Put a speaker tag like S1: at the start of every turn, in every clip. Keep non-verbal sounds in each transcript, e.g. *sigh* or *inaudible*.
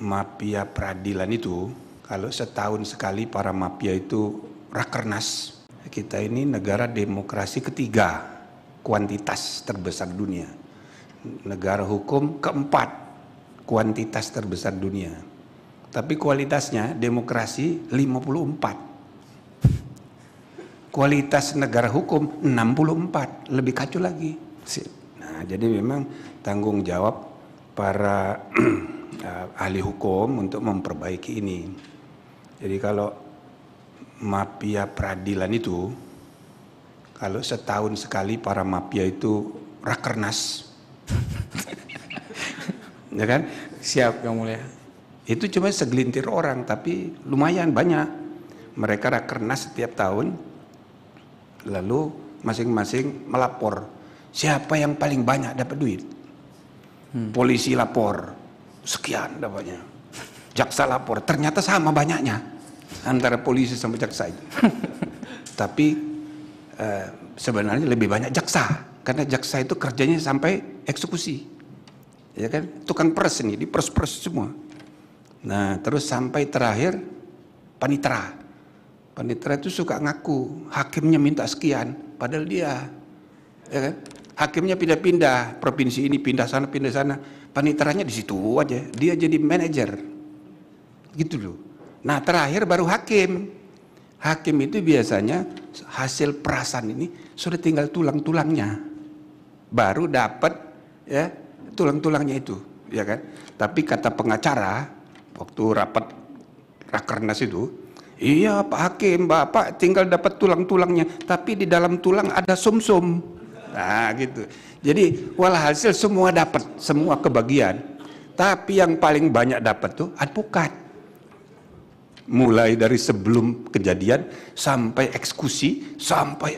S1: mafia peradilan itu kalau setahun sekali para mafia itu rakernas. Kita ini negara demokrasi ketiga, kuantitas terbesar dunia. Negara hukum keempat, kuantitas terbesar dunia. Tapi kualitasnya demokrasi 54. Kualitas negara hukum 64, lebih kacau lagi. Nah, jadi memang tanggung jawab para *clears throat* ahli hukum untuk memperbaiki ini. Jadi kalau mafia peradilan itu kalau setahun sekali para mafia itu rakernas. *laughs* ya kan? Siap yang mulia. Itu cuma segelintir orang tapi lumayan banyak. Mereka rakernas setiap tahun lalu masing-masing melapor siapa yang paling banyak dapat duit. Hmm. Polisi lapor, sekian dapatnya. Jaksa lapor, ternyata sama banyaknya antara polisi sama jaksa *laughs* Tapi eh, sebenarnya lebih banyak jaksa karena jaksa itu kerjanya sampai eksekusi. Ya kan? Tukang pers ini, di pers-pers semua. Nah, terus sampai terakhir panitera. Panitera itu suka ngaku hakimnya minta sekian padahal dia ya kan? hakimnya pindah-pindah, provinsi ini pindah sana, pindah sana, paniteranya di situ aja, dia jadi manajer. Gitu loh. Nah, terakhir baru hakim. Hakim itu biasanya hasil perasan ini sudah tinggal tulang-tulangnya. Baru dapat ya tulang-tulangnya itu, ya kan? Tapi kata pengacara waktu rapat rakernas itu, iya Pak Hakim, Bapak tinggal dapat tulang-tulangnya, tapi di dalam tulang ada sumsum. -sum. Nah, gitu. Jadi walhasil semua dapat, semua kebagian. Tapi yang paling banyak dapat tuh advokat. Mulai dari sebelum kejadian sampai eksekusi, sampai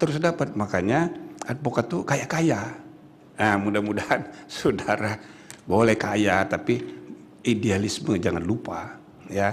S1: terus dapat. Makanya advokat tuh kayak kaya. Nah, mudah-mudahan *laughs* saudara boleh kaya tapi idealisme jangan lupa ya.